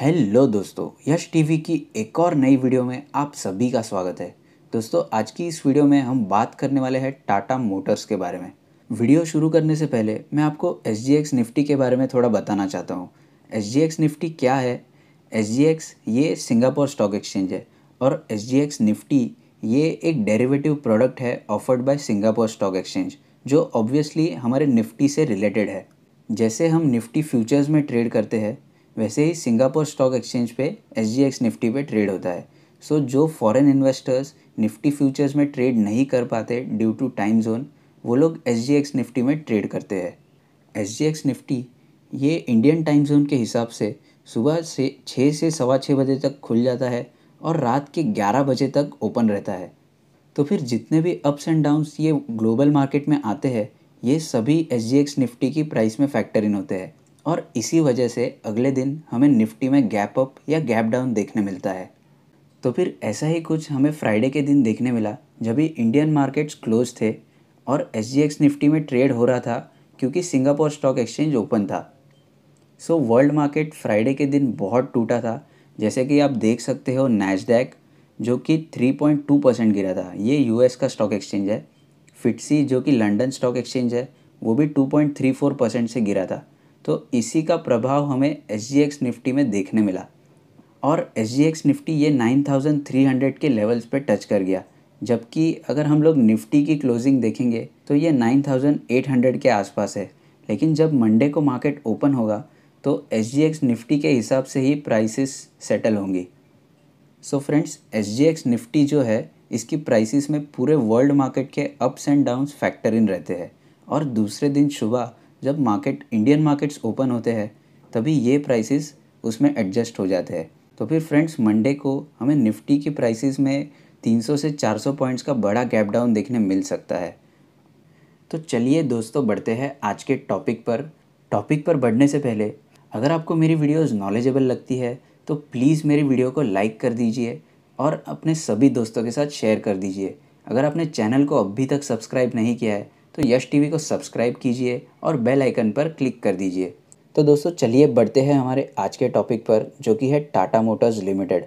hello दोस्तों यश TV की एक और नई वीडियो में आप सभी का स्वागत है दोस्तों आज की इस वीडियो में हम बात करने वाले हैं टाटा मोटर्स के बारे में वीडियो शुरू करने से पहले मैं आपको एस निफ्टी के बारे में थोड़ा बताना चाहता हूँ एस निफ्टी क्या है एस ये सिंगापुर स्टॉक एक्सचेंज है और एस निफ्टी ये एक डेरिवेटिव प्रोडक्ट है offered by Singapore stock exchange जो ऑब्वियसली हमारे निफ्टी से रिलेटेड है जैसे हम निफ्टी फ्यूचर्स में ट्रेड करते हैं वैसे ही सिंगापुर स्टॉक एक्सचेंज पे एस निफ्टी पे ट्रेड होता है सो so, जो फॉरेन इन्वेस्टर्स निफ्टी फ्यूचर्स में ट्रेड नहीं कर पाते ड्यू टू टाइम जोन वो लोग एस निफ्टी में ट्रेड करते हैं एस निफ्टी ये इंडियन टाइम जोन के हिसाब से सुबह से छः से सवा छः बजे तक खुल जाता है और रात के ग्यारह बजे तक ओपन रहता है तो फिर जितने भी अप्स एंड डाउन्स ये ग्लोबल मार्केट में आते हैं ये सभी एस निफ्टी की प्राइस में फैक्टर इन होते हैं और इसी वजह से अगले दिन हमें निफ्टी में गैप अप या गैप डाउन देखने मिलता है तो फिर ऐसा ही कुछ हमें फ्राइडे के दिन देखने मिला जब भी इंडियन मार्केट्स क्लोज थे और एस निफ्टी में ट्रेड हो रहा था क्योंकि सिंगापुर स्टॉक एक्सचेंज ओपन था सो वर्ल्ड मार्केट फ्राइडे के दिन बहुत टूटा था जैसे कि आप देख सकते हो नैजडैक जो कि 3.2 परसेंट गिरा था ये यूएस का स्टॉक एक्सचेंज है फिटसी जो कि लंदन स्टॉक एक्सचेंज है वो भी 2.34 परसेंट से गिरा था तो इसी का प्रभाव हमें एस निफ्टी में देखने मिला और एस निफ्टी ये 9300 के लेवल्स पे टच कर गया जबकि अगर हम लोग निफ्टी की क्लोजिंग देखेंगे तो ये 9800 के आसपास है लेकिन जब मंडे को मार्केट ओपन होगा तो एस निफ्टी के हिसाब से ही प्राइसेस सेटल होंगी सो फ्रेंड्स एस निफ्टी जो है इसकी प्राइसेस में पूरे वर्ल्ड मार्केट के ups and downs factor in रहते हैं और दूसरे दिन सुबह जब मार्केट इंडियन मार्केट्स ओपन होते हैं तभी ये प्राइसेस उसमें एडजस्ट हो जाते हैं तो फिर फ्रेंड्स मंडे को हमें निफ्टी के प्राइसेस में 300 से 400 पॉइंट्स का बड़ा गैप डाउन देखने मिल सकता है तो चलिए दोस्तों बढ़ते हैं आज के टॉपिक पर टॉपिक पर बढ़ने से पहले अगर आपको मेरी वीडियोस नॉलेजेबल लगती है तो प्लीज़ मेरी वीडियो को लाइक कर दीजिए और अपने सभी दोस्तों के साथ शेयर कर दीजिए अगर आपने चैनल को अभी तक सब्सक्राइब नहीं किया है तो यश टीवी को सब्सक्राइब कीजिए और बेल आइकन पर क्लिक कर दीजिए तो दोस्तों चलिए बढ़ते हैं हमारे आज के टॉपिक पर जो कि है टाटा मोटर्स लिमिटेड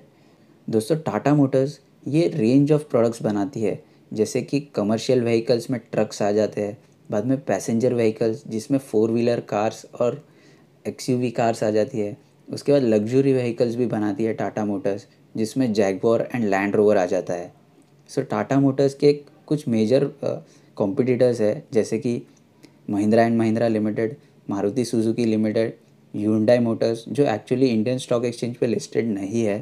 दोस्तों टाटा मोटर्स ये रेंज ऑफ प्रोडक्ट्स बनाती है जैसे कि कमर्शियल व्हीकल्स में ट्रक्स आ जाते हैं बाद में पैसेंजर व्हीकल्स जिसमें फ़ोर व्हीलर कार्स और एक्स कार्स आ जाती है उसके बाद लग्जरी व्हीकल्स भी बनाती है टाटा मोटर्स जिसमें जैगवॉर एंड लैंड रोवर आ जाता है सो टाटा मोटर्स के कुछ मेजर कॉम्पिटिटर्स है जैसे कि Mahindra and Mahindra limited Maruti Suzuki limited Hyundai motors जो एक्चुअली इंडियन स्टॉक एक्सचेंज पे लिस्टेड नहीं है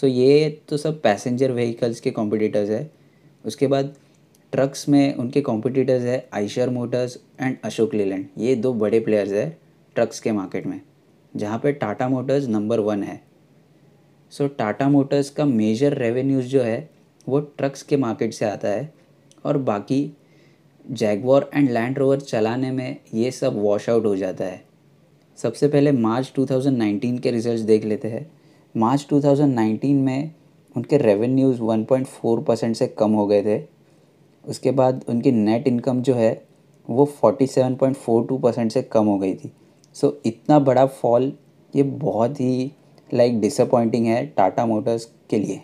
सो so ये तो सब पैसेंजर व्हीकल्स के कॉम्पिटिटर्स है उसके बाद ट्रक्स में उनके कॉम्पिटिटर्स है आइशर मोटर्स एंड अशोक लेलैंड ये दो बड़े प्लेयर्स है ट्रक्स के मार्केट में जहाँ पे टाटा मोटर्स नंबर वन है सो टाटा मोटर्स का मेजर रेवेन्यूज़ जो है वो ट्रक्स के मार्केट से आता है और बाकी जैगवार एंड लैंड रोवर चलाने में ये सब वॉश आउट हो जाता है सबसे पहले मार्च 2019 के रिजल्ट्स देख लेते हैं मार्च 2019 में उनके रेवेन्यूज़ 1.4 परसेंट से कम हो गए थे उसके बाद उनकी नेट इनकम जो है वो 47.42 परसेंट से कम हो गई थी सो so, इतना बड़ा फॉल ये बहुत ही लाइक like, डिसअपॉइंटिंग है टाटा मोटर्स के लिए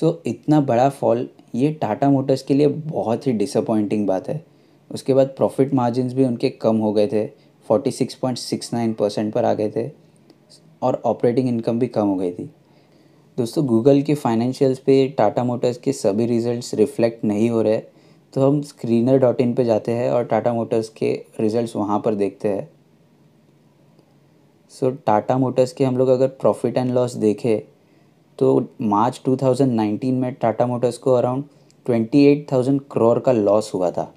सो so, इतना बड़ा फॉल ये टाटा मोटर्स के लिए बहुत ही डिसअपॉइंटिंग बात है उसके बाद प्रॉफिट मार्जिन भी उनके कम हो गए थे 46.69 परसेंट पर आ गए थे और ऑपरेटिंग इनकम भी कम हो गई थी दोस्तों गूगल के फाइनेंशियल्स पे टाटा मोटर्स के सभी रिजल्ट्स रिफ्लेक्ट नहीं हो रहे तो हम स्क्रीनर डॉट इन पर जाते हैं और टाटा मोटर्स के रिजल्ट्स वहाँ पर देखते हैं सो टाटा मोटर्स के हम लोग अगर प्रॉफिट एंड लॉस देखें तो मार्च 2019 में टाटा मोटर्स को अराउंड 28,000 करोड़ का लॉस हुआ था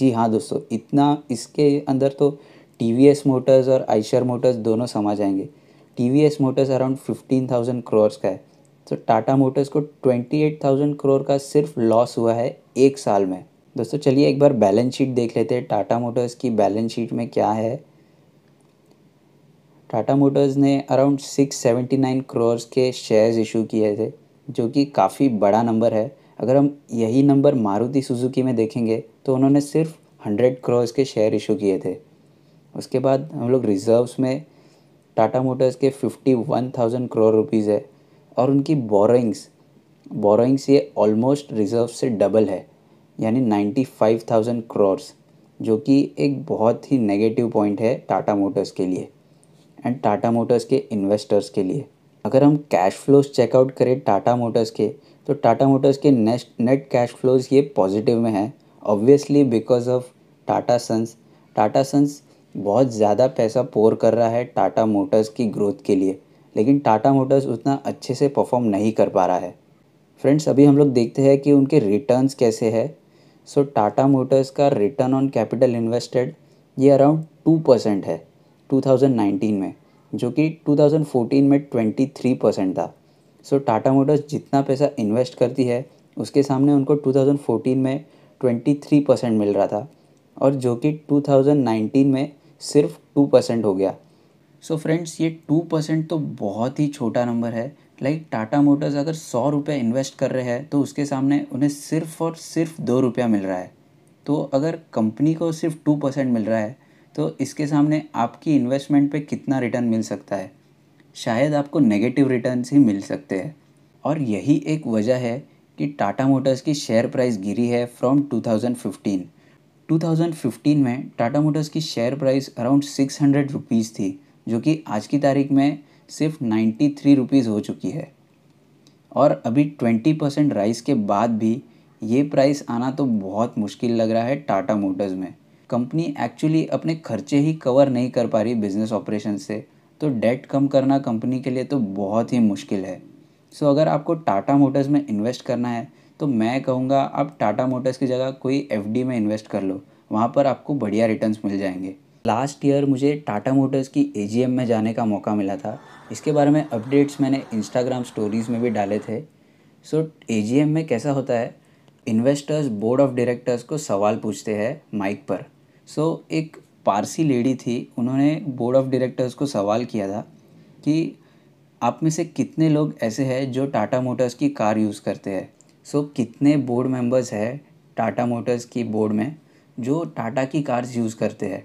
जी हाँ दोस्तों इतना इसके अंदर तो टी मोटर्स और आइशर मोटर्स दोनों समा जाएंगे टी मोटर्स अराउंड 15,000 करोड़ का है तो टाटा मोटर्स को 28,000 करोड़ का सिर्फ लॉस हुआ है एक साल में दोस्तों चलिए एक बार बैलेंस शीट देख लेते हैं टाटा मोटर्स की बैलेंस शीट में क्या है टाटा मोटर्स ने अराउंड 679 करोड़ के शेयर्स इशू किए थे जो कि काफ़ी बड़ा नंबर है अगर हम यही नंबर मारुति सुजुकी में देखेंगे तो उन्होंने सिर्फ 100 करोड़ के शेयर इशू किए थे उसके बाद हम लोग रिज़र्व्स में टाटा मोटर्स के 51,000 करोड़ रुपीज़ है और उनकी बोरइंग्स बोरइंग्स ये ऑलमोस्ट रिज़र्व से डबल है यानी 95,000 फाइव जो कि एक बहुत ही नेगेटिव पॉइंट है टाटा मोटर्स के लिए एंड टाटा मोटर्स के इन्वेस्टर्स के लिए अगर हम कैश फ्लोज चेकआउट करें टाटा मोटर्स के तो टाटा मोटर्स के नेट नेट कैश फ्लोज ये पॉजिटिव में हैं obviously because of Tata sons Tata sons बहुत ज़्यादा पैसा पोर कर रहा है टाटा मोटर्स की ग्रोथ के लिए लेकिन टाटा मोटर्स उतना अच्छे से परफॉर्म नहीं कर पा रहा है फ्रेंड्स अभी हम लोग देखते हैं कि उनके रिटर्न्स कैसे है सो टाटा मोटर्स का रिटर्न ऑन कैपिटल इन्वेस्टेड ये अराउंड टू परसेंट है 2019 में जो कि 2014 में 23 परसेंट था सो टाटा मोटर्स जितना पैसा इन्वेस्ट करती है उसके सामने उनको 2014 में 23 परसेंट मिल रहा था और जो कि 2019 में सिर्फ 2 परसेंट हो गया सो so फ्रेंड्स ये 2 परसेंट तो बहुत ही छोटा नंबर है लाइक टाटा मोटर्स अगर सौ रुपये इन्वेस्ट कर रहे हैं तो उसके सामने उन्हें सिर्फ और सिर्फ दो रुपया मिल रहा है तो अगर कंपनी को सिर्फ टू परसेंट मिल रहा है तो इसके सामने आपकी इन्वेस्टमेंट पे कितना रिटर्न मिल सकता है शायद आपको नेगेटिव रिटर्न ही मिल सकते हैं और यही एक वजह है कि टाटा मोटर्स की शेयर प्राइस गिरी है फ्रॉम 2015 2015 में टाटा मोटर्स की share price around six hundred rupees थी जो कि आज की तारीख में सिर्फ नाइन्टी थ्री रुपीज़ हो चुकी है और अभी ट्वेंटी परसेंट राइस के बाद भी ये प्राइस आना तो बहुत मुश्किल लग रहा है टाटा मोटर्स में कंपनी एक्चुअली अपने खर्चे ही कवर नहीं कर पा रही बिजनेस ऑपरेशन से तो डेट कम करना कंपनी के लिए तो बहुत ही मुश्किल है सो so, अगर आपको टाटा मोटर्स में इन्वेस्ट करना है तो मैं कहूँगा आप टाटा मोटर्स की जगह कोई एफ में इन्वेस्ट कर लो वहाँ पर आपको बढ़िया रिटर्न्स मिल जाएंगे लास्ट ईयर मुझे टाटा मोटर्स की ए में जाने का मौका मिला था इसके बारे में अपडेट्स मैंने इंस्टाग्राम स्टोरीज़ में भी डाले थे सो ए जी में कैसा होता है इन्वेस्टर्स बोर्ड ऑफ डायरेक्टर्स को सवाल पूछते हैं माइक पर सो so, एक पारसी लेडी थी उन्होंने बोर्ड ऑफ डायरेक्टर्स को सवाल किया था कि आप में से कितने लोग ऐसे हैं जो टाटा मोटर्स की कार यूज़ करते हैं सो so, कितने बोर्ड मेंबर्स हैं टाटा मोटर्स की बोर्ड में जो टाटा की कार्स यूज़ करते हैं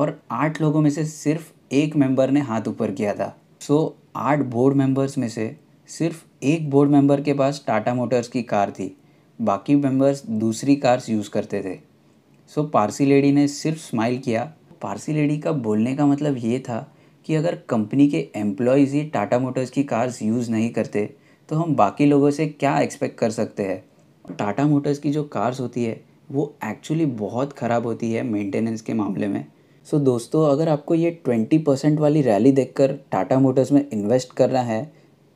और आठ लोगों में से सिर्फ एक मेंबर ने हाथ ऊपर किया था सो so, आठ बोर्ड मेंबर्स में से सिर्फ एक बोर्ड मेंबर के पास टाटा मोटर्स की कार थी बाकी मेंबर्स दूसरी कार्स यूज़ करते थे सो पारसी लेडी ने सिर्फ स्माइल किया पारसी लेडी का बोलने का मतलब ये था कि अगर कंपनी के एम्प्लॉयज़ ही टाटा मोटर्स की कार्स यूज़ नहीं करते तो हम बाकी लोगों से क्या एक्सपेक्ट कर सकते हैं टाटा मोटर्स की जो कार्स होती है वो एक्चुअली बहुत ख़राब होती है मेंटेनेंस के मामले में सो so, दोस्तों अगर आपको ये ट्वेंटी परसेंट वाली रैली देखकर टाटा मोटर्स में इन्वेस्ट करना है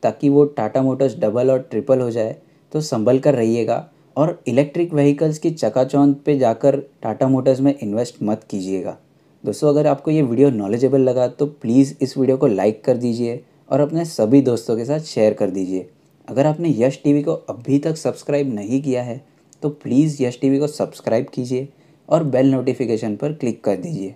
ताकि वो टाटा मोटर्स डबल और ट्रिपल हो जाए तो संभल कर रहिएगा और इलेक्ट्रिक व्हीकल्स की चकाचौंध पे जाकर टाटा मोटर्स में इन्वेस्ट मत कीजिएगा दोस्तों अगर आपको ये वीडियो नॉलेजेबल लगा तो प्लीज़ इस वीडियो को लाइक कर दीजिए और अपने सभी दोस्तों के साथ शेयर कर दीजिए अगर आपने यश टीवी को अभी तक सब्सक्राइब नहीं किया है तो प्लीज़ यश टीवी को सब्सक्राइब कीजिए और बेल नोटिफिकेशन पर क्लिक कर दीजिए